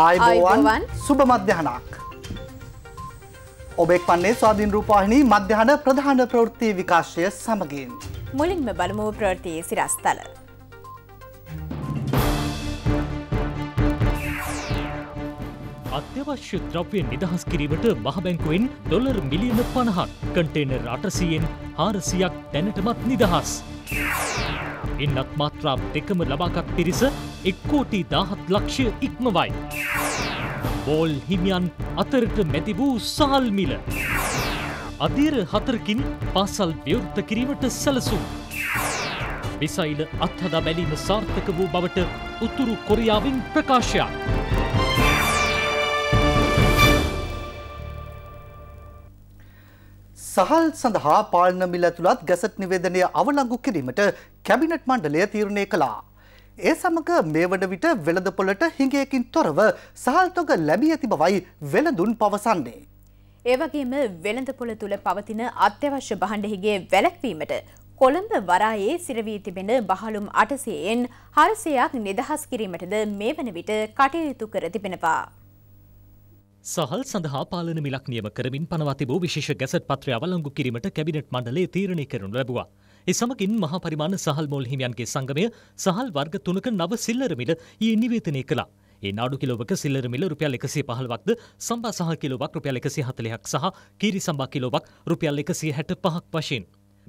ආයබෝවන් සුභ මධ්‍යහනක්. ඔබෙක් වන්නේ ස්වාධීන් රූපාහිනී මධ්‍යහන ප්‍රධාන ප්‍රවෘත්ති විකාශය සමගින්. මුලින්ම බලමුව ප්‍රවෘතියේ සිරස්තල. අත්‍යවශ්‍ය ද්‍රව්‍ය නිදහස් කිරීමට මහබැංකුවෙන් ඩොලර් මිලියන පණහක් කටේන රටසියෙන් හාරසියක් දැනටමත් නිදහස්. එන්නත් මාත්‍රා දෙකම ලබාගත් පිරිස එක් කෝටි දාහත් ලක්ෂය ඉක්මවයි. බෝල් හිමියන් අතරට මැති වූ සාල්මිල. අධීර හතරකින් පාසල් ව්‍යවෘත්ත කිරීමට සැලසුම්. මිසයිල අත්හදා බැලීම සාර්ථක වූ බවට උතුරු කොරියාවෙන් ප්‍රකාශයක්. සහල් සඳහා පාලන මිල ඇතුළත් ගැසට් නිවේදනය අවලංගු කිරීමට කැබිනට් මණ්ඩලය තීරණය කළා. ඒ සමග මේ වන විට වෙළඳපොළට හිඟයකින් තොරව සහල් තොග ලැබී ඇති බවයි වෙළඳුන් පවසන්නේ. ඒ වගේම වෙළඳපොළ තුළ පවතින අත්‍යවශ්‍ය භාණ්ඩහිගේ වැළැක්වීමට කොළඹ වරායේ සිරවී තිබෙන බහලුම් අටසයෙන් හරසයක් නිදහස් කිරීමටද මේ වන විට කටයුතු කර තිබෙනවා. සහල් සඳහා පාලන මිලක් නියම කරමින් පනවතිබූ විශේෂ ගැසට පත්‍රය අවලංගු කිරීමට කැබිනට් මණ්ඩලේ තීරණය කරනු ලැබවා. එසමකින් මහා පරිමාණ සහල් මෝල් හිමියන්ගේ සංගමය සහල් වර්ග තුනක නව සිල්ලර මිල ඊ නිවේතනය කළා. ඒ නාඩු කිලෝවක සිල්ලර මිල රුපියල් එකසේ පහළවක්ද සම්බා සහ කිලෝවක් රුපියල් එකසේ හතලයක් සහ කීරි සම්බා කිලෝවක් රුපියල් එකසේ හැට පහක් වශයෙන්.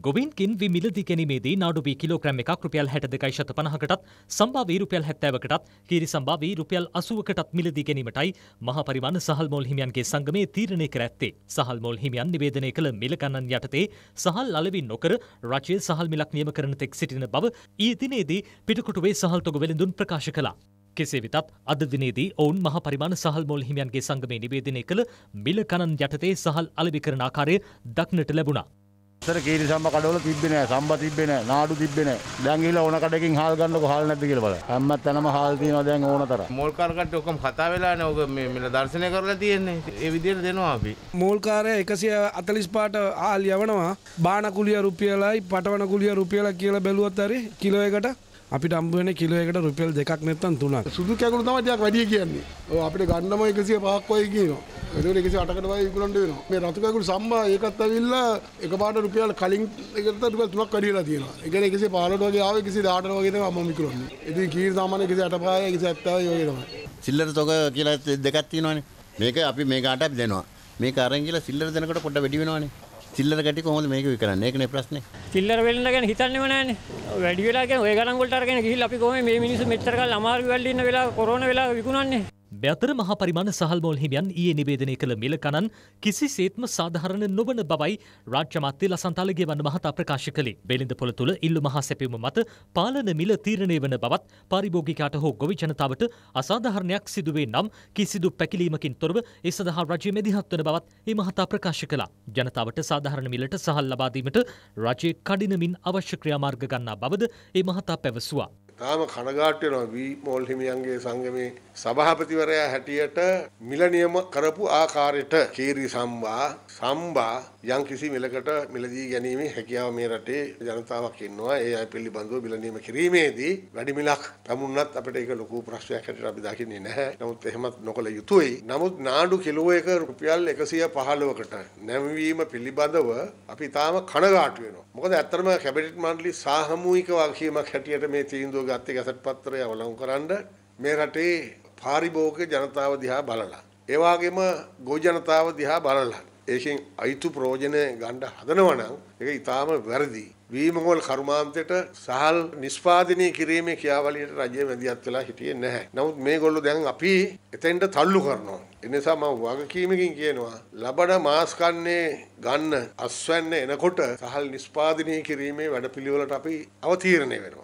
ගොවින්කින් විමිලදි ගැනීමේදී නාඩුවී කිලෝග්‍රම් එකක් රුපියල් හැට දෙකයි ශත පනහකටත් සම්භාවී රුපියල් හැත්තෑවකටත් කීරි සම්භාවී රුපියල් අසුවකටත් මිලදී ගැනීමටයි මහපරිවන්න සහල්මෝල් හිමියන්ගේ සංගමේ තීරණය කර ඇත්තේ. සහල්මෝල් හිමියන් නිවේදනය කළ මිලගණන් යටතේ සහල් අලවි නොකර රජය සහල් මිලක් නියම කරන තෙක් සිටින බව ඊ දිනේදී පිටකොටුවේ සහල්තොග වෙළඳුන් ප්‍රකාශ කළා. කෙසේ වෙතත් අද දිනේදී ඔවුන් මහ පරිමාණ සහල් මෝල් හිමියන්ගේ සංගමේ නිවේදනය කළ මිල ගණන් යටතේ සහල් අලෙවි කරන ආකාරය දක්නට ලැබුණා. සර කීරි සම්බ කඩවල තිබෙන්නේ නැහැ. සම්බ තිබෙන්නේ නැහැ. නාඩු තිබෙන්නේ නැහැ. දැන් ගිහලා ඕන කඩකින් හාල් ගන්නකො හාල් නැද්ද කියලා බලන්න. හැම තැනම හාල් තියෙනවා දැන් ඕන තරම්. මෝල් කාර්කට ඔක්කොම කතා වෙලානේ ඔක මේ මෙල දර්ශනය කරලා තියෙන්නේ. ඒ විදිහට දෙනවා අපි. මෝල් කාර්ය 145 පාට හාල් යවනවා. බාන කුලිය රුපියලයි, පටවන කුලිය රුපියලයි කියලා බැලුවත් හරි කිලෝ එකට අපිට අම්බුවන කිලෝයකට රුපියල් දෙකක් නැත්තම් තුනක් සුදු කැකුළු තමයි ටිකක් වැඩි කියන්නේ. ඔය අපිට ගන්නම 105ක් වගේ කියනවා. ඒකවල 108කට වගේ විකුණන්න වෙනවා. මේ රතු කැකුළු සම්මා ඒකත් ඇවිල්ලා එකපාරට රුපියල් කලින් එකට රුපියල් තුනක් වැඩි වෙලා තියෙනවා. ඒ කියන්නේ 115ට වගේ ආවේ 118ට වගේ තමයි මම විකුණන්නේ. ඉතින් කීර් සාමාන්‍ය 185 170 වගේ තමයි. සිල්ලර තොග කියලා දෙකක් තියෙනවානේ. මේක අපි මේකට අපි දෙනවා. මේක අරන් කියලා සිල්ලර දෙනකොට පොඩ්ඩ වැඩි වෙනවානේ. සිල්ලර ගැටි කොහොමද මේක විකරන්නේ? ඒකනේ ප්‍රශ්නේ. සිල්ලර වෙලෙන් ගැන හිතන්නේම නැහැනේ. වැඩි වෙලා කියන්නේ ඔය ගණන් වලට අරගෙන ගිහිල්ලා අපි කොහොමද මේ මිනිස්සු මෙච්චර කාල අමාරු වෙලා ඉන්න වෙලාව කොරෝනා වෙලාව විකුණන්නේ? අතර මහපරිමාණ සහල්මෝල් හිමියන් ඊයේ නිවේදනය කළ මිල ගණන් කිසිසේත්ම සාධාරණ නොවන බවයි රාජ්‍ය මාත්‍ය ලසන්තාලගේ වන්න මහතා ප්‍රකාශ කළේ. වෙළඳ පොළ තුළ ඉල්ලු මහා සැපයුම මත පාලන මිල තීරණය වන බවත් පාරිභෝගිකයාට හෝ ගොවි ජනතාවට අසාධාරණයක් සිදුවේ නම් කිසිදු පැකිලීමකින් තොරව ඒ සඳහා රජය මෙදිහත් වන බවත් ඒ මහතා ප්‍රකාශ කළා. ජනතාවට සාධාරණ මිලට සහල් ලබාදීමට රජය කඩිනමින් අවශ්‍ය ක්‍රියාමාර්ග ගන්නා බවද ඒ මහතා පැවසුවා. තාම කනගාටු වෙනවා වී මෝල් හිමියන්ගේ සංගමේ සභාපතිවරයා හැටියට මිල නියම කරපු ආකාරයට කීරි සම්බා සම්බා යම්කිසි මිලකට මිලදී ගැනීමේ හැකියාව මේ රටේ ජනතාවක් ඉන්නවා ඒ අය පිළිබඳව මිල නියම කිරීමේදී වැඩි මිලක් ලැබුණත් අපිට ඒක ලොකු ප්‍රශ්නයක් හැටියට අපි දකින්නේ නැහැ නමුත් එහෙමත් නොකළ යුතුයි නමුත් නාඩු කිලෝ එක රුපියල් 115කට නැමවීම පිළිබඳව අපි තාම කනගාටු වෙනවා මොකද ඇත්තටම කැබිනට් මණ්ඩලය සාහමූහික වගකීමක් හැටියට මේ තීන්දුව ඒගොල්ලෝ ගත්තේ ගැසට් පත්‍රය අවලංගු කරන්න මේ රටේ පාරිභෝගික ජනතාව දිහා බලලා ඒ වගේම ගොවි ජනතාව දිහා බලලා ඒකෙන් අයිතු ප්‍රයෝජන ගන්න හදනවා නම් ඒක ඊටාම වැරදි. වීමගොල් කර්මාන්තයට සහල් නිෂ්පාදනය කිරීමේ ක්‍රියාවලියට රජය මැදිහත් වෙලා හිටියේ නැහැ. නමුත් මේගොල්ලෝ දැන් අපි එතෙන්ට තල්ලු කරනවා. ඒ නිසා මම වගකීමකින් කියනවා ලබන මාස් කන්නේ ගන්න අස්වැන්න එනකොට සහල් නිෂ්පාදනය කිරීමේ වැඩපිළිවෙලට අපි අවතීර්ණය වෙනවා.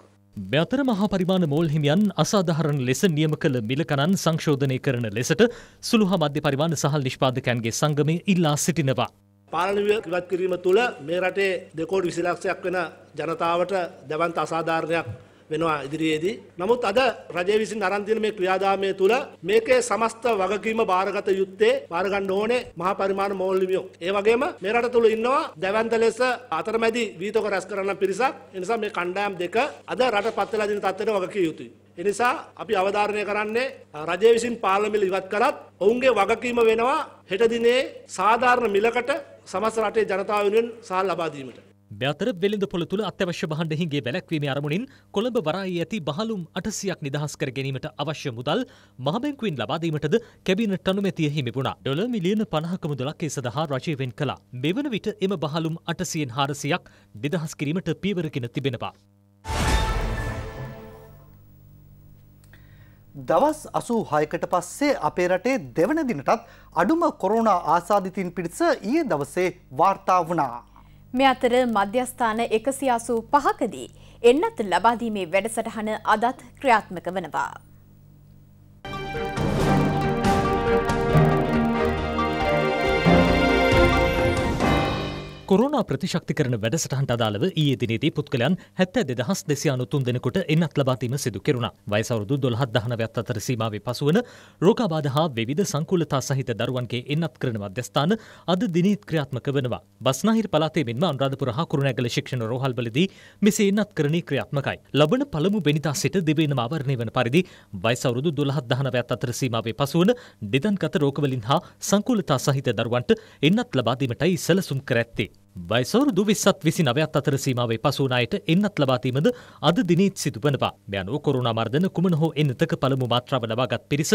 මෙතර මහා පරිමාණ මෝල් හිමියන් අසාධාරණ ලෙස නියම කළ මිලකණන් සංශෝධනය කරන ලෙසට සුළුහා මධ්‍ය පරිමාණ සහල් නිෂ්පාදකයන්ගේ සංගමය ඉල්ලා සිටිනවා. පාලනය ඉවත් කිරීම තුළ මේ රටේ දෙකෝඩ් විසිලක්ෂයක් වෙන ජනතාවට දැවන්ත අසාධාරණයක් වෙනවා ඉදිරියේදී. නමුත් අද රජය විසින් අරන් තියෙන මේ ක්‍රියාදාමය තුළ මේකේ සමස්ත වගකීම බාරගත යුත්තේ බාර ගන්න ඕනේ මහා පරිමාණ මෝල්ලිමියෝ. ඒ වගේම මේ රට තුළ ඉන්නවා දැවැන්ත ලෙස අතරමැදි වීතක රැස් කරන පිරිසක්. ඒ නිසා මේ කණ්ඩායම් දෙක අද රට පත් වෙලා දින තත්ත්වයට වගකිය යුතුයි. එනිසා අපි අවධාරණය කරන්නේ රජය විසින් පාර්ලිමේන්තු ඉවත් කරත් ඔවුන්ගේ වගකීම වෙනවා හෙට දිනේ සාධාරණ මිලකට සමස්ත රටේ ජනතාව වෙනුවෙන් සහල් ලබා දීමට. බැතර වෙළඳපොළ තුළ අත්‍යවශ්‍ය බහණ්ඩ හිගේ වැළැක්වීම අරමුණින් කොළඹ වරායේ ඇති බහලුම් අටසියක් නිදහස් කර ගැනීමට අවශ්‍ය මුදල් මහබැංකුවෙන් ලබාදීමටද කැබිනට අනුමැතිය හිමිබුණා. ඩොල මිලියන පණහක මුදලක් ඒ සඳහා රජයවෙන් කළා. මෙවන විට එම බහලුම් අටසියෙන් හාරසියක් නිදහස් කිරීමට පීවරගෙන තිබෙනවා. දවස් අසූ හයකට පස්සේ අපේ රටේ දෙවන දිනටත් අඩුම කොරුණා ආසාධිතින් පිරිස ඊය දවසේ වාර්තා වනාා. මෙ අතර මධ්‍යස්ථාන එකසියාසූ පහකදී එන්නත් ලබාදීමේ වැඩසටහන අදත් ක්‍රියාත්මක වනවා. කොරුණා ප්‍රතිශක්ති කරන වැඩසටහන්ට අදාළව ඊයේ දිනේදී පුද්ගලයන් හැත්තෑ දෙදහස් දෙසි අනුතුන් දෙනෙකුට එන්නත් ලබාතීම සිදු කෙරුණා. වයසවරුදු දොළහත් දහනවයත් අතර සීමාවේ පසුවන රෝගාබාධ හා විවිධ සංකූලතා සහිත දරුවන්ගේ එන්නත් කරන මධ්‍යස්ථාන අද දිනීත් ක්‍රියාත්මක වෙනවා. බස්නාහිර පළාතේ මෙන්ම අනුරාධපුර හා කුරුණෑගල ශික්ෂණ රෝහල්වලදී මෙසේ එන්නත් කරණී ක්‍රියාත්මකයි. ලබන පළමු වෙනිදා සිට දෙවේනම ආවරණය වන පරිදි වයසවරුදු දොළහත් දහනවයත් අතර සීමාවේ පසුවන දෙදන්ගත රෝගවලින් හා සංකූලතා සහිත දරුවන්ට එන්නත් ලබාදීමටයි සැලසුම් කර ඇත්තේ. වයිසවරුදු විස්සත් විසි නවයක් අතර සීමාවේ පසුනායට එන්නත් ලබාතීමද අද දිනීත් සිදු වනවා මෙයනු කොරුණ මර්දන කුමන හෝ එන්නතක පළමු මාත්‍රාව ලබාගත් පිරිස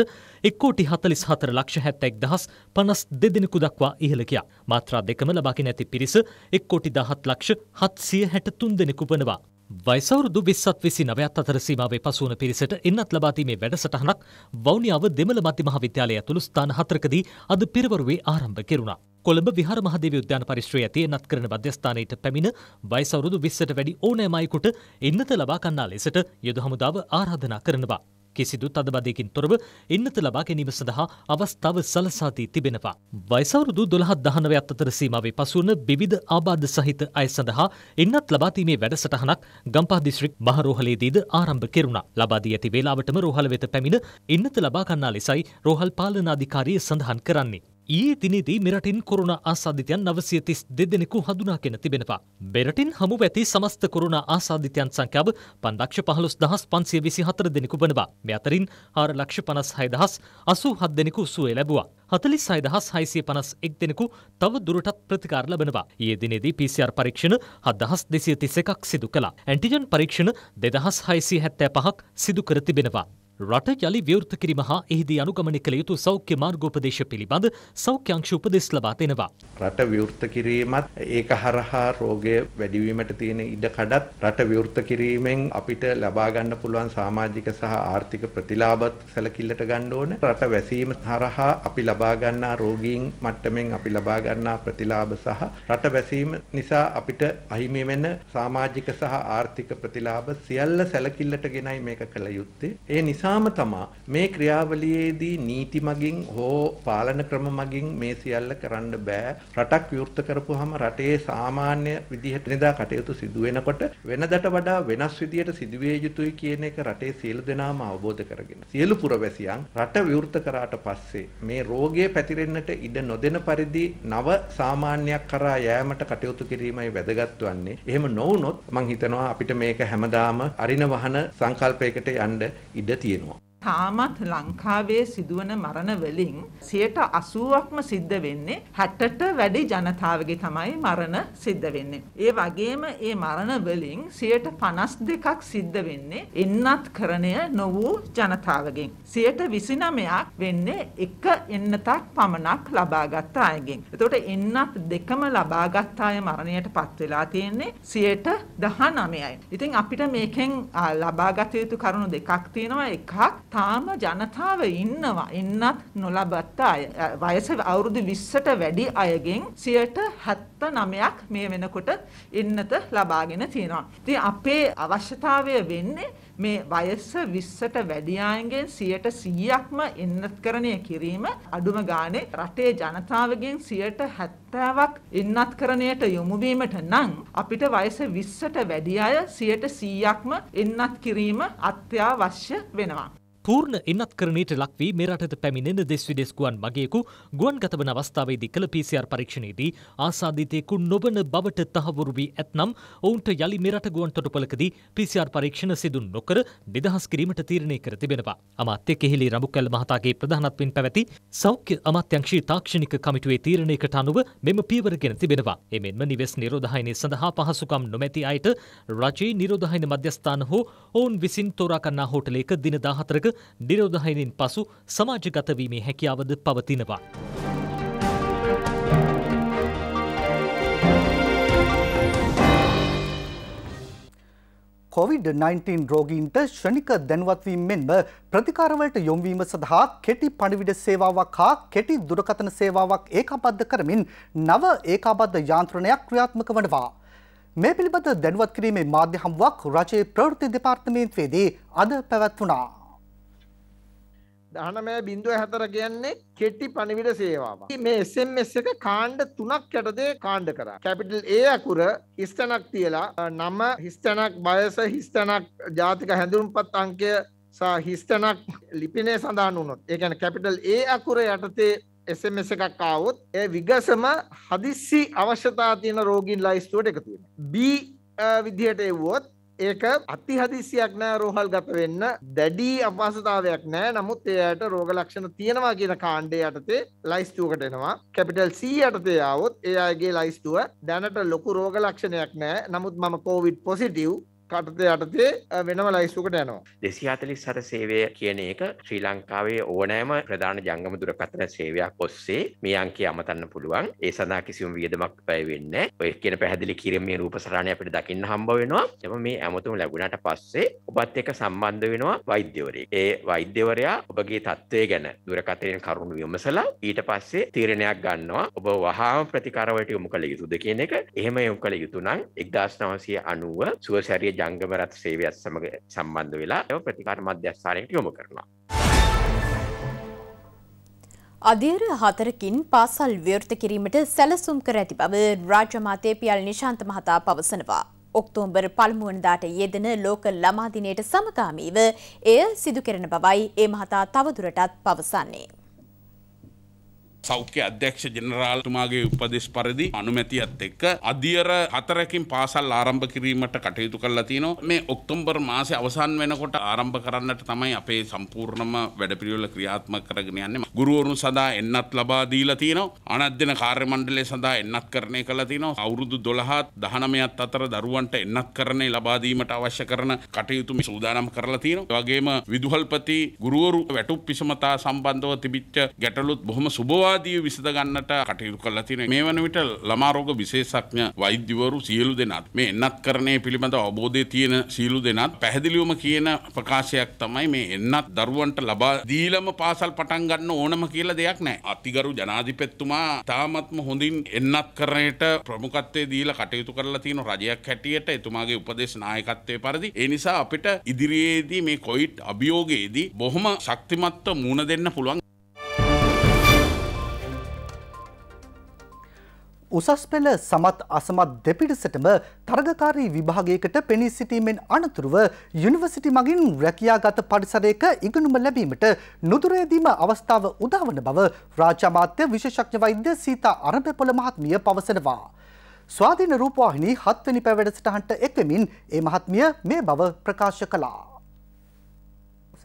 එක්කෝටි හතලිස් හතර ලක්ෂ හැත්තැක් දහස් පනස් දෙදෙනෙකු දක්වා ඉහළකයා මාත්‍රා දෙකම ලබාකි නැති පිරිස එක්කෝටි දහත් ලක්ෂ හත්සිය හැට තුන් දෙනෙකු වනවා වයිසවරුදු බිස්සත් විසි නවයත් අතර සීමාවේ පසුවන පිරිසට එන්නත් ලබාතීමේ වැඩසටහනක් වෞනියාව දෙමළ මධ්‍ය මහාවිද්‍යාලය ඇතුළු ස්ථාන හතරකදී අද පිරවරුවේ ආරම්භ කෙරුණා. කොළඹ විහාර මහදේව උද්‍යාන පරිශ්‍රයේ ඇති එන්නත් කරන මධ්‍යස්ථානයට පැමිණ වයිසවරුදු විස්සට වැඩි ඕනෑම අයෙකුට එන්නත ලබා ගන්නා ලෙසට යුද හමුදාව ආරාධනා කරනවා. කිසිදු තදබදයකින් තොරව එන්නත ලබා ගැනීම සඳහා අවස්ථාව සලසාදී තිබෙනවා. වයිසවරුදු දොළහත් දහනවයක් අතර සීමාවේ පසුවන විධ ආබාධ සහිත අය සඳහා එන්නත් ලබාතීමේ වැඩසටහනක් ගම්පා දිස්ත්‍රික් මහරෝහලේදීද ආරම්භ කෙරුණා. ලබාදී ඇති වේලාවටම රෝහල වෙත පැමිණ එන්නත ලබා ගන්නා ලෙසයි රෝහල් පාලනාධිකාරිය සඳහන් කරන්නේ. ඊයේ දිනේදී මෙරටින් කොරුණ ආසාධිතයන් නවසිය තිස් දෙදෙනෙකු හඳුනාගෙන තිබෙනවා. බෙරටින් හමු ඇති සමස්ත කොරුණ ආසාධිතයන් සංඛ්‍යාව පන්දක්ෂ පහළොස් දහස් පන්සිය විසි හතර දෙනෙකු වනවා. මෙ අතරින් හාර ලක්ෂ පනස් හයදහස් අසූ හත් දෙනෙකු සුවේ ලැබවා. හතලිස් හයදහස් හයිසිය පනස් එක් දෙනෙකු තව දුරටත් ප්‍රතිකාර ලබනවා. ඒ දිනේදී PCR පරීක්ෂණ හදහස් දෙසිය තිස එකක් සිදු කලා. ඇන්ටිජන් පරීක්ෂණ දෙදහස් හයිසි හැත්තෑ පහක් සිදු කර තිබෙනවා. රට යළි ව්‍යෘත කිරීම හා එහිදී අනුගමනය කළ යුතු සෞඛ්‍ය මාර්ගෝපදේශ පිළිබඳ සෞඛ්‍යංශ උපදෙස් ලබා දෙනවා. රට විවෘත කිරීමත් ඒක හරහා රෝගය වැඩිවීමට තියෙන ඉඩ කඩත් රට විවෘත කිරීමෙන් අපිට ලබා ගන්න පුළුවන් සමාජික සහ ආර්ථික ප්‍රතිලාභත් සැලකිල්ලට ගන්න ඕන. රට වැසීම හරහා අපි ලබා ගන්නා රෝගීන් මට්ටමින් අපි ලබා ගන්නා ප්‍රතිලාභ සහ රට වැසීම නිසා අපිට අහිමි වෙන සමාජික සහ ආර්ථික ප්‍රතිලාභ සියල්ල සැලකිල්ලට ගෙනයි මේක කළ යුත්තේ. ඒ නිසා නිසාම තමා මේ ක්‍රියාවලියේදී නීති මගින් හෝ පාලන ක්‍රම මගින් මේ සියල්ල කරන්න බෑ. රටක් විවෘත කරපුවාම රටේ සාමාන්‍ය විදිහට නේදා කටයුතු සිදු වෙනකොට වෙනදට වඩා වෙනස් විදිහට සිදුවේ යුතුයි කියන එක රටේ සියලු දෙනාම අවබෝධ කරගෙන සියලු පුරවැසියන් රට විවෘත කරාට පස්සේ මේ රෝගය පැතිරෙන්නට ඉඩ නොදෙන පරිදි නව සාමාන්‍යයක් කරා යෑමට කටයුතු කිරීමයි වැදගත් වන්නේ. එහෙම නොවුනොත් මං හිතනවා අපිට මේක හැමදාම අරින වහන සංකල්පයකට යන්න ඉඩ තියෙනවා. තියෙනවා තාමත් ලංකාවේ සිදුවන මරණ වලින් 80%ක්ම සිද්ධ වෙන්නේ 60ට වැඩි ජනතාවගේ තමයි මරණ සිද්ධ වෙන්නේ. ඒ වගේම මේ මරණ වලින් 52ක් සිද්ධ වෙන්නේ එන්නත් කරණය නොවූ ජනතාවගෙන්. 29ක් වෙන්නේ එක එන්නතක් පමණක් ලබාගත් අයගෙන්. එතකොට එන්නත් දෙකම ලබාගත් අය මරණයටපත් වෙලා තියෙන්නේ 19යි. ඉතින් අපිට මේකෙන් ලබාගත යුතු කරුණු දෙකක් තියෙනවා. එකක් තාම ජනතාව ඉන්නවා ඉන්නත් නොලබත්ත අය වයස අවුරුදු 20ට වැඩි අයගෙන් 79ක් මේ වෙනකොට ඉන්නත ලබාගෙන තියෙනවා. ඉතින් අපේ අවශ්‍යතාවය වෙන්නේ මේ වයස 20ට වැඩි අයගෙන් 100%ක්ම ඉන්නත්කරණය කිරීම අඩුම ගානේ රටේ ජනතාවගෙන් 70ක් ඉන්නත්කරණයට යොමු වීමට නම් අපිට වයස 20ට වැඩි අය 100%ක්ම ඉන්නත් කිරීම අත්‍යවශ්‍ය වෙනවා. පූර්ණ එන්නත්කරණයට ලක්වී මේ රටට පැමිණෙන දෙස් විදෙස් ගුවන් මගියෙකු ගුවන් ගතවන අවස්ථාවේදී කළ PCR පරීක්ෂණයේදී ආසාදිතයෙකු නොබන බවට තහවුරු වී ඇත්නම් ඔවුන්ට යළි මෙරට ගුවන් තොටුපළකදී PCR පරීක්ෂණ සිදු නොකර නිදහස් කිරීමට තීරණය කර තිබෙනවා. අමාත්‍ය කෙහිලි රඹුකැල මහතාගේ ප්‍රධානත්වයෙන් පැවති සෞඛ්‍ය අමාත්‍යංශී තාක්ෂණික කමිටුවේ තීරණයකට අනුව මෙම පියවරගෙන තිබෙනවා. එමෙන්ම නිවෙස් නිරෝධායනය සඳහා පහසුකම් නොමැති අයට රජයේ නිරෝධායන මධ්‍යස්ථාන හෝ ඔවුන් විසින් තෝරා ගන්නා හෝටලයක දින 14ක නිරෝධහයිනින් පසු සමාජගතවීමේ හැකියාවද පවතිනවා. කොවිD-19 රෝගීන්ට ශ්‍රණික දැනුවත්වීම මෙන්ම ප්‍රතිකාරවලට යොම්වීම සඳහා කෙටි පණිවිඩ සේවාවක් හා කෙටි දුරකථන සේවාවක් ඒකාබද්ධ කරමින් නව ඒකාබද්ධ යාන්ත්‍රණයක් ක්‍රියාත්මක වනවා. මේ පිළිබඳ දැනුවත් කිරීමේ මාධ්‍ය හමුවක් රජයේ ප්‍රවෘත්ති දෙපාර්තමේන්තුවේදී අද පැවැත්වුණා. දහනමෑ බින්දුව හතර කියන්නේ කෙටි පනිවිට සේවාව. මේ SMS එක කාණ්ඩ තුනක් යටතේ කාණ්ඩ කරා. කැපිටල් A අකුර හිස්තනක් තියලා නම හිස්තනක් බයස හිස්තනක් ජාතික හැඳුම්පත් අංකය සා හිස්තනක් ලිපිනේ සඳහන් වුණොත් ඒ කියන්නේ කැපිටල් A අකුර යටතේ SMS එකක් ආවොත් ඒ විගසම හදිස්සි අවශ්‍යතා තියෙන රෝගීන් ලයිස්තුවට එකතු වෙනවා. B විදිහට එවුවොත් ඒක අති හදිසියක් නෑ රෝහල් ගත වෙන්න දැඩී අවාසතාවයක් නෑ නමුත් එයට රෝග ලක්ෂණ තියෙනවා කියන කාණ්ඩය යටතේ ලයිස්තුූකට එනවා කැපිටල් සී යටතේ යාවොත් එයාගේ ලයිස්තුව දැනට ලොකු රෝග ලක්ෂණයක් නෑ නමුත් මම කෝවිඩ් පොසිටව් කටත යටතේ වෙනම ලයිස්සුකට යනවා දෙසි අතලිස් සර සේවය කියන එක ශ්‍රී ලංකාවේ ඕනෑම ප්‍රධාන ජංගම දුරකතන සේවයක් ඔස්සේ මේ අංකේ අමතන්න පුළුවන් ඒ සඳහා කිසිම වියදමක් පැයවෙන්න ඔය කියන පැහදිලි කිරීමේ රූපසරණය අපිට දකින්න හම්බ වෙනවා එම මේ ඇමතුම ලැබුණට පස්සේ ඔබත් එක සම්බන්ධ වෙනවා වෛද්‍යවරේ ඒ වෛද්‍යවරයා ඔබගේ තත්ත්වය ගැන දුරකතරයෙන් කරුණු විමසලා ඊට පස්සේ තීරණයක් ගන්නවා ඔබ වහාම ප්‍රතිකාරවලට යොමු කළ යුතුද කියන එක එහෙම යොමු කළ යුතු නම් එක්දස් නවසය අනුව සුවසැරිය ජංගමරත් සේවයත් සමඟ සම්බන්ධ වෙලා ය ප්‍රතිකාර මධ්‍යස්ථානයට යොමු කරනවා. අධීර හතරකින් පාසල් ව්‍යර්ථ කිරීමට සැලසුම් කර ඇති බව රාජ්‍යමාතය පියල් නිශාන්ත මහතා පවසනවා. ඔක්තෝම්බර් පළමුුවනදාට යෙදෙන ලෝක ළමාදිනයට සමකාමීව එය සිදුකරන බවයි ඒ මහතා තවදුරටත් පවසන්නේ. සෞඛ්‍ය අධ්‍යක්ෂ ජනරාල්තුමාගේ උපදෙස් පරිදි අනුමැතියත් එක්ක අධියර හතරකින් පාසල් ආරම්භ කිරීමට කටයුතු කරලා තිනවා මේ ඔක්තෝබර් මාසේ අවසන් වෙනකොට ආරම්භ කරන්නට තමයි අපේ සම්පූර්ණම වැඩපිළිවෙල ක්‍රියාත්මක කරගෙන යන්නේ ගුරුවරුන් සඳහා එන්නත් ලබා දීලා තිනවා අනධ්‍යන කාර්ය මණ්ඩලය සඳහා එන්නත් කරණය කළා තිනවා අවුරුදු 12ත් 19ත් අතර දරුවන්ට එන්නත් කරණය ලබා දීමට අවශ්‍ය කරන කටයුතු මේ සූදානම් කරලා තිනවා ඒ වගේම විදුහල්පති ගුරුවරු වැටුප් පිසමතා සම්බන්ධව තිබිච්ච ගැටලුත් බොහොම සුබවා අවවාදී විසඳ ගන්නට කටයුතු කරලා තියෙනවා. මේ වන විට ළමා රෝග විශේෂඥ වෛද්‍යවරු සියලු දෙනාත් මේ එන්නත්කරණය පිළිබඳ අවබෝධය තියෙන සියලු දෙනාත් පැහැදිලිවම කියන ප්‍රකාශයක් තමයි මේ එන්නත් දරුවන්ට ලබා දීලම පාසල් පටන් ගන්න ඕනම කියලා දෙයක් නැහැ. අතිගරු ජනාධිපතිතුමා තාමත්ම හොඳින් එන්නත්කරණයට ප්‍රමුඛත්වය දීලා කටයුතු කරලා තියෙන රජයක් හැටියට එතුමාගේ උපදේශ නායකත්වයේ පරිදි ඒ නිසා අපිට ඉදිරියේදී මේ කොයිට් අභියෝගයේදී බොහොම ශක්තිමත්ව මුණ දෙන්න පුළුවන් උසස් පෙළ සමත් අසමත් දෙපිරිසටම තරගකාරී විභාගයකට පෙනී සිටීමෙන් අනතුරුව යුනිවර්සිටි මගින් රැකියාගත පරිසරයක ඉගෙනුම ලැබීමට නුදුරේදීම අවස්ථාව උදාවන බව රාජ්‍යමාත්‍ය විශේෂඥ වෛද්‍ය සීතා අරඹපොළ මහත්මිය පවසනවා. ස්වාධීන රූපවාහිනී හත්වැනි පැවැඩසටහන්ට එක්වෙමින් ඒ මහත්මිය මේ බව ප්‍රකාශ කළා.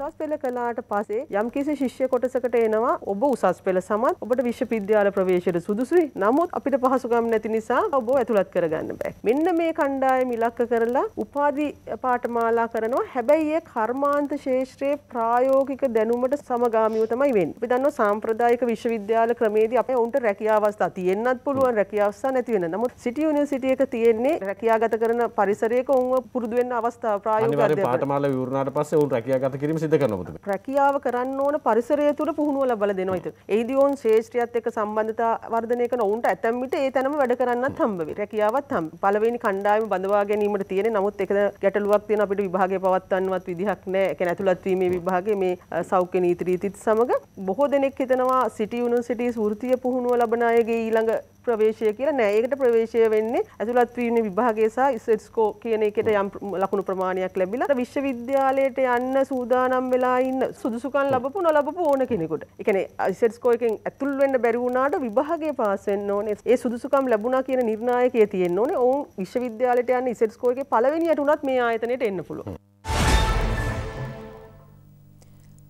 උසස් පෙළ කලාට පසේ යම්කිසි ශිෂ්‍ය කොටසකට එනවා ඔබ උසස් පෙළ සමත් ඔබට විශ්වවිද්‍යාල ප්‍රවේශයට සුදුසුයි. නමුත් අපිට පහසුකම් නැති නිසා ඔබ ඇතුළත් කරගන්න බෑ. මෙන්න මේ කණ්ඩායම ඉලක්ක කරලා උපාධි පාඨමාලා කරනවා. හැබැයි ඒ කර්මාන්ත ශාස්ත්‍රයේ ප්‍රායෝගික දැනුමට සමගාමීව තමයි වෙන්නේ. අපි දන්නවා සාම්ප්‍රදායික විශ්වවිද්‍යාල ක්‍රමේදී අපේ උන්ට රැකියාව අවස්ථා තියෙන්නත් පුළුවන් රැකියාව අවස්ථා නැති වෙන. නමුත් සිටි යුනිවර්සිටි එක තියෙන්නේ රැකියාගත කරන පරිසරයක උන්ව පුරුදු වෙන්න අවස්ථාව ප්‍රායෝගිකව පාඨමාලා විවරණාට පස්සේ උන් රැකියාගත කිරීම සිද කරනපුත රැකියාව කරන්න ඕන පරිසරය තුළ පුහුණුව ලබල දෙනොයිත ඒදියෝන් ශේෂ්ත්‍රයත් එක සම්බන්ධතා වර්ධනයක ඔවුන්ට ඇතැම්මිට ඒ තැනම වැඩ කරන්න හම්බවි රැකියාවත් හම් පලවෙනි කණ්ඩායම බඳවා ගැනීමට තියෙන නමුත් එක ගැටලුවක් තියෙන අපිට විභාග පවත්වන්නවත් විදිහක් නෑ එක ඇතුළත්වීම විභාගේ මේ සෞඛ්‍ය නීතිරීතිත් සමඟ බොහෝ දෙනෙක් හිතනවා සිටියුණු සිටි ෘතිය පුහුණුව ලබනායගේ ඊළඟ ප්‍රවේශය කියලා නෑ ඒකට ප්‍රවේශය වෙන්නේ ඇතුළත් වීම විභාගය සහ ඉසෙට්ස්කෝ කියන එකට යම් ලකුණු ප්‍රමාණයක් ලැබිලා විශ්වවිද්‍යාලයට යන්න සූදානම් වෙලා ඉන්න සුදුසුකම් ලැබපු නොලැබපු ඕන කෙනෙකුට. ඒ කියන්නේ ඉසෙට්ස්කෝ එකෙන් ඇතුල් වෙන්න බැරි වුණාට විභාගය පාස් වෙන්න ඕනේ. ඒ සුදුසුකම් ලැබුණා කියන නිර්ණායකය තියෙන්න ඕනේ. ඔවුන් විශ්වවිද්‍යාලයට යන්න ඉසෙට්ස්කෝ එකේ පළවෙනියට උනත් මේ ආයතනයට එන්න පුළුවන්.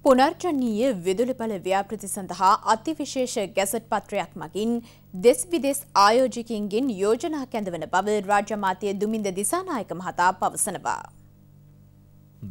පුනර්ජනීය විදුලිබල ව්‍යාපෘති සඳහා අතිවිශේෂ ගැසට් පත්‍රයක් මගින් දෙස් විදෙස් ආයෝජකයන්ගෙන් යෝජනා කැඳවන බව රාජ්‍ය මාතය දුමින්ද දිසානායක මහතා පවසනවා.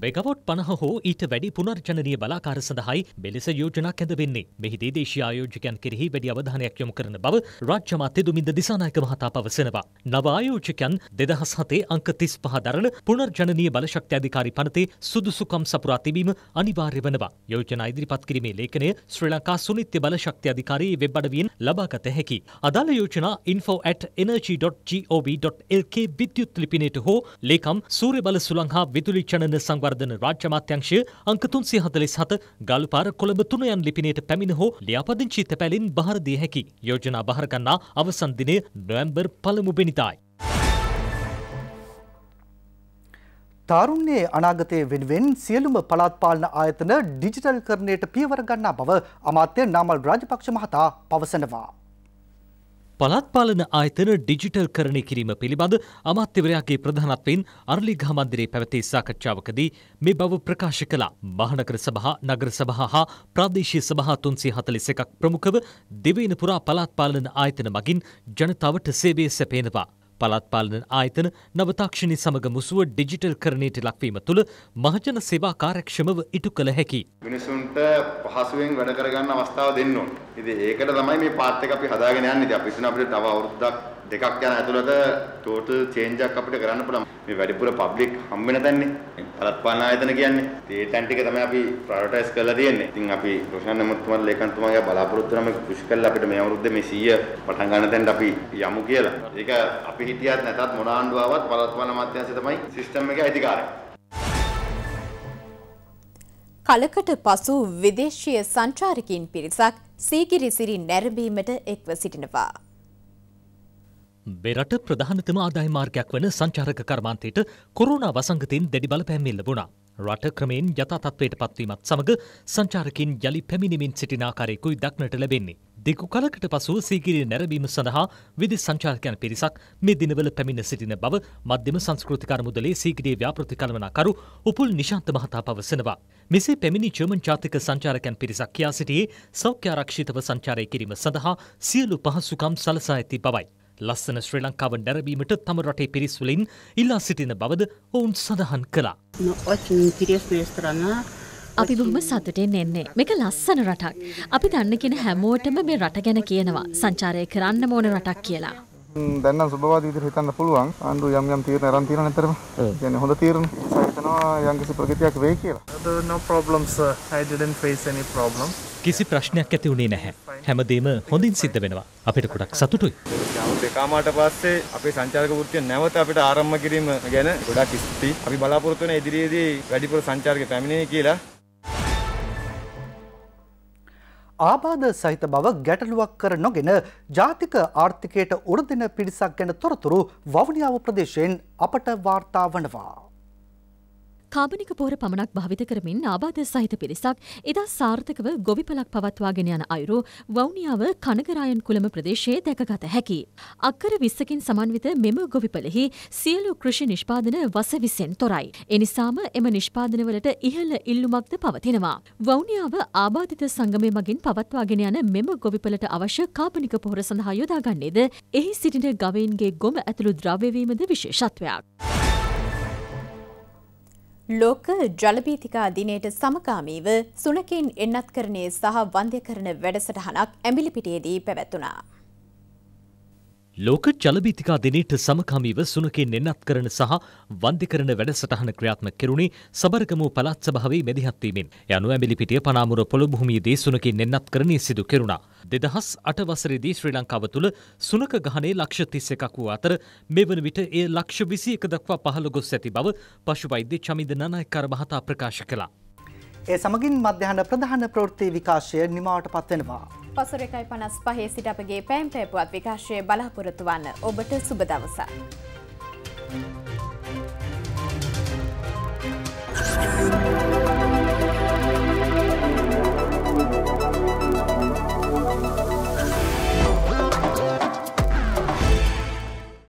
මෙගවොට් පනහ හෝ ඊට වැඩි පුනර්ජනය බලාකාර සඳහායි මෙලෙස යෝජනක් ඇඳවෙන්නේ මෙහිදී දේශී ආයෝජකයන් කෙරෙහි වැඩි අවධානයක් යොමු කරන බව රාජ්‍යමාත්‍ය දුමින්ද දිසානායක මහතා පවසනවා. නව ආයෝජකයන් දෙදහස් හතේ අංක තිස් පහ දරන පුනර්ජනීය බලශක්ති අධිකාරි පනතේ සුදුසුකම් සපුරා තිබීම අනිවාර්ය වනවා. යෝජනා ඉදිරිපත් කිරීමේ ලේඛනය ශ්‍රී ලංකා සුනිත්‍ය බලශක්ති අධිකාරී වෙබ් අඩවියෙන් ලබාගත හැකි. අදාළ යෝජනා info@energy.gov.lk විද්‍යුත් ලිපිනයට හෝ ලේකම් සූර්ය බල සුළං හා විදුලි චනන සං සංවර්ධන රාජ්‍ය අමාත්‍යංශය අංක 347 ගල්පාර කොළඹ තුන යන ලිපිණයට පැමිණ හෝ ලියාපදිංචි තැපැලින් බහර දිය හැකි. යෝජනා බහර ගන්නා අවසන් දිනය නොවැම්බර් පළමු වෙනිදායි. තාරුණ්‍යයේ අනාගතය වෙනුවෙන් සියලුම පළාත් පාලන ආයතන ඩිජිටල්කරණයට පියවර ගන්නා බව අමාත්‍ය නාමල් රාජපක්ෂ මහතා පවසනවා. පළත් පාලන ආයතන ඩිජිටල් කරණය කිරීම පිළිබඳ අමාත්‍යවරයාගේ ප්‍රධානත්වයෙන් අරලිගහ මන්දිරේ පැවති සාකච්ඡාවකදී මේ බව ප්‍රකාශ කළා. මහනගර සභා, නගර සභා හා ප්‍රාදේශීය සභා 341ක් ප්‍රමුඛව දෙවේන පුරා පළාත් පාලන ආයතන මගින් ජනතාවට සේවය සැපයනවා. පළත් පාලන ආයතන නවතාක්ෂණි සමග මුසුව ඩිජිටල් කරණයට ලක්වීම තුළ මහජන සේවා කාර්යක්ෂමව ඉටු කළ හැකි. මිනිසුන්ට පහසුවෙන් වැඩ කරගන්න අවස්ථාව දෙන්න ඕන. ඉතින් ඒකට තමයි මේ පාත් එක අපි හදාගෙන යන්නේ. ඉතින් අපි හිතන අපිට තව අවුරුද්දක් දෙකක් යන ඇතුළත ටෝටල් චේන්ජ් එකක් අපිට කරන්න පුළුවන්. මේ වැඩිපුර පබ්ලික් හම් වෙන තැනනේ. බලත්පාලන ආයතන කියන්නේ. ඒ තැන් ටික තමයි අපි ප්‍රයොරිටයිස් කරලා තියෙන්නේ. ඉතින් අපි රොෂාන් නමුතුමා ලේකම් තුමාගේ බලාපොරොත්තු නම් කුෂ් කරලා අපිට මේ අවුරුද්දේ මේ 100 පටන් ගන්න තැනට අපි යමු කියලා. ඒක අපි හිතියත් නැතත් මොන ආණ්ඩුව ආවත් බලත්පාලන අමාත්‍යාංශය තමයි සිස්ටම් එකේ අයිතිකාරයා. කලකට පසු විදේශීය සංචාරකින් පිරිසක් සීගිරිසිරි නැරඹීමට එක්ව සිටිනවා. මෙරට ප්‍රධානතම ආදාය මාර්ගයක් වන සංචාරක කර්මාන්තයට කොරුණා වසංගතයෙන් දැඩි බලපෑම් එල්ලබුණා. රට ක්‍රමයෙන් යථාතත්වයට පත්වීමත් සමඟ සංචාරකින් යළි පැමිණිමින් සිටින ආකාරයකුයි දක්නට ලැබෙන්නේ. දෙකු කලකට පසුව සීගිරිය නැරඹීම සඳහා විදි සංචාරකයන් පිරිසක් මේ දිනවල පැමිණ සිටින බව මධ්‍යම සංස්කෘතිකාර මුදලේ සීගිරිය ව්‍යාපෘති කළමනාකරු උපුල් නිශාන්ත මහතා පවසනවා. මෙසේ පැමිණි ජර්මන් ජාතික සංචාරකයන් පිරිසක් කියා සිටියේ සෞඛ්‍යාරක්ෂිතව සංචාරය කිරීම සඳහා සියලු පහසුකම් සලසා ඇති බවයි. ලස්සන ශ්‍රී ලංකාව නැරබීමට තම රටේ පිරිස්වලින් ඉල්ලා සිටින බවද ඔවුන් සඳහන් කළා. අපි බොහොම සතුටෙන් එන්නේ. මේක ලස්සන රටක්. අපි දන්න කෙන හැමෝටම මේ රට ගැන කියනවා. සංචාරය කරන්න ඕන රටක් කියලා. දැන් නම් සුබවාදී විදිහට හිතන්න පුළුවන්. ආණ්ඩුව යම් යම් තීරණ අරන් තියෙනවා නතරම. කියන්නේ හොඳ තීරණ. හිතනවා යම්කිසි ප්‍රගතියක් වෙයි කියලා. No problems. Uh, I didn't face any problem. කිසි ප්‍රශ්නයක් ඇති වුණේ නැහැ. හැමදේම හොඳින් සිද්ධ වෙනවා. අපිට ගොඩක් සතුටුයි. දෙකාමාට පස්සේ අපේ සංචාරක වෘත්තිය නැවත අපිට ආරම්භ කිරීම ගැන ගොඩක් ස්තුතියි. අපි බලාපොරොත්තු වෙන ඉදිරියේදී වැඩිපුර සංචාරක පැමිණේ කියලා. ආබාධ සහිත බව ගැටලුවක් කර නොගෙන ජාතික ආර්ථිකයට උරදින පිරිසක් ගැන තොරතුරු වවුනියාව ප්‍රදේශයෙන් අපට වාර්තා වනවා. කාබනික පෝර පමණක් භාවිත කරමින් ආබාධ සහිත පිරිසක් එදා සාර්ථකව ගොවිපලක් පවත්වාගෙන යන අයුරු වවුනියාව කනගරායන් කුළම ප්‍රදේශයේ දැකගත හැකි. අක්කර විස්සකින් සමන්විත මෙම ගොවිපලෙහි සියලු කෘෂි නිෂ්පාදන වස විසෙන් තොරයි. එනිසාම එම නිෂ්පාදනවලට ඉහළ ඉල්ලුමක්ද පවතිනවා. වවුනියාව ආබාධිත සංගමය මගින් පවත්වාගෙන යන මෙම ගොවිපලට අවශ්‍ය කාබනික පොහොර සඳහා යොදාගන්නේද එහි සිටින ගවයින්ගේ ගොම ඇතුළු ද්‍රව්‍යවීමද විශේෂත්වයක්. ලෝක ජලබීතිකා දිනයට සමකාමීව සුනකින් එන්නත්කරණය සහ වන්ද්‍යකරන වැඩසටහනක් ඇමිලිපිටියේදී පැවැත්වනා. ලෝක ජලබීතිකා දිනීට සමකාමීව සුනකින් එන්නත් කරන සහ වන්දිකරන වැඩසටහන ක්‍රියාත්මක කෙරුණේ සබරකමු පළාත් සභාවේ මෙදිහත්වීමෙන්. යනු ඇඹිලිපිටිය පනාමුර පොළ භූමියේදී සුනකින් එන්නත් කරණේ සිදු කෙරුණා. 2008 වසරේදී ශ්‍රී ලංකාව තුළ සුනක ගහණය ලක්ෂ 31ක් වූ අතර මෙවන විට එය ලක්ෂ 21 දක්වා පහළ ගොස් ඇති බව පශු වෛද්‍ය චමින්ද නනායක්කාර මහතා ප්‍රකාශ කළා. ඒ සමගින් මධ්‍යහන ප්‍රධාන ප්‍රෘත්ති විකාශය නිමාවට පත්වෙනවා. පසුර එකයි පනස් පහේ සිට අපගේ පෑම් පැපුවත් විකාශය බලාපොරොතුවන්න ඔබට සුබ දවසා. Thank you.